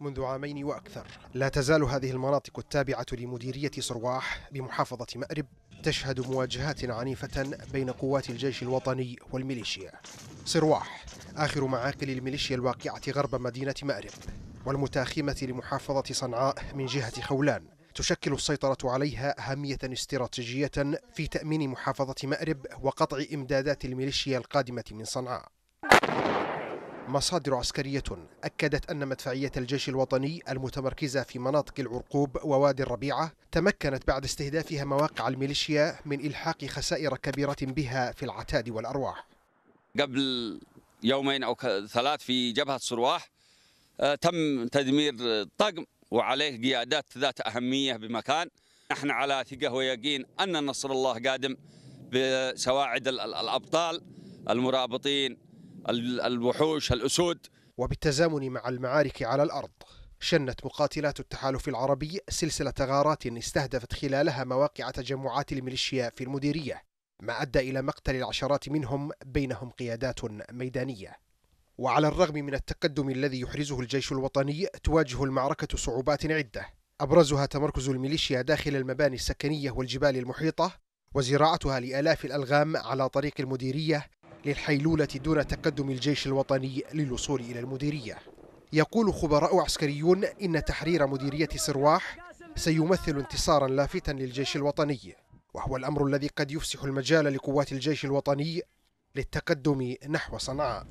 منذ عامين وأكثر لا تزال هذه المناطق التابعة لمديرية صرواح بمحافظة مأرب تشهد مواجهات عنيفة بين قوات الجيش الوطني والميليشيا صرواح آخر معاقل الميليشيا الواقعة غرب مدينة مأرب والمتاخمة لمحافظة صنعاء من جهة خولان تشكل السيطرة عليها أهمية استراتيجية في تأمين محافظة مأرب وقطع إمدادات الميليشيا القادمة من صنعاء مصادر عسكرية أكدت أن مدفعية الجيش الوطني المتمركزة في مناطق العرقوب ووادي الربيعة تمكنت بعد استهدافها مواقع الميليشيا من إلحاق خسائر كبيرة بها في العتاد والأرواح قبل يومين أو ثلاث في جبهة صرواح آه، تم تدمير طقم وعليه قيادات ذات أهمية بمكان نحن على ثقة ويقين أن نصر الله قادم بسواعد الأبطال المرابطين الوحوش الأسود وبالتزامن مع المعارك على الأرض شنت مقاتلات التحالف العربي سلسلة غارات استهدفت خلالها مواقع تجمعات الميليشيا في المديرية ما أدى إلى مقتل العشرات منهم بينهم قيادات ميدانية وعلى الرغم من التقدم الذي يحرزه الجيش الوطني تواجه المعركة صعوبات عدة أبرزها تمركز الميليشيا داخل المباني السكنية والجبال المحيطة وزراعتها لآلاف الألغام على طريق المديرية للحيلولة دون تقدم الجيش الوطني للوصول إلى المديرية يقول خبراء عسكريون إن تحرير مديرية سرواح سيمثل انتصارا لافتا للجيش الوطني وهو الأمر الذي قد يفسح المجال لقوات الجيش الوطني للتقدم نحو صنعاء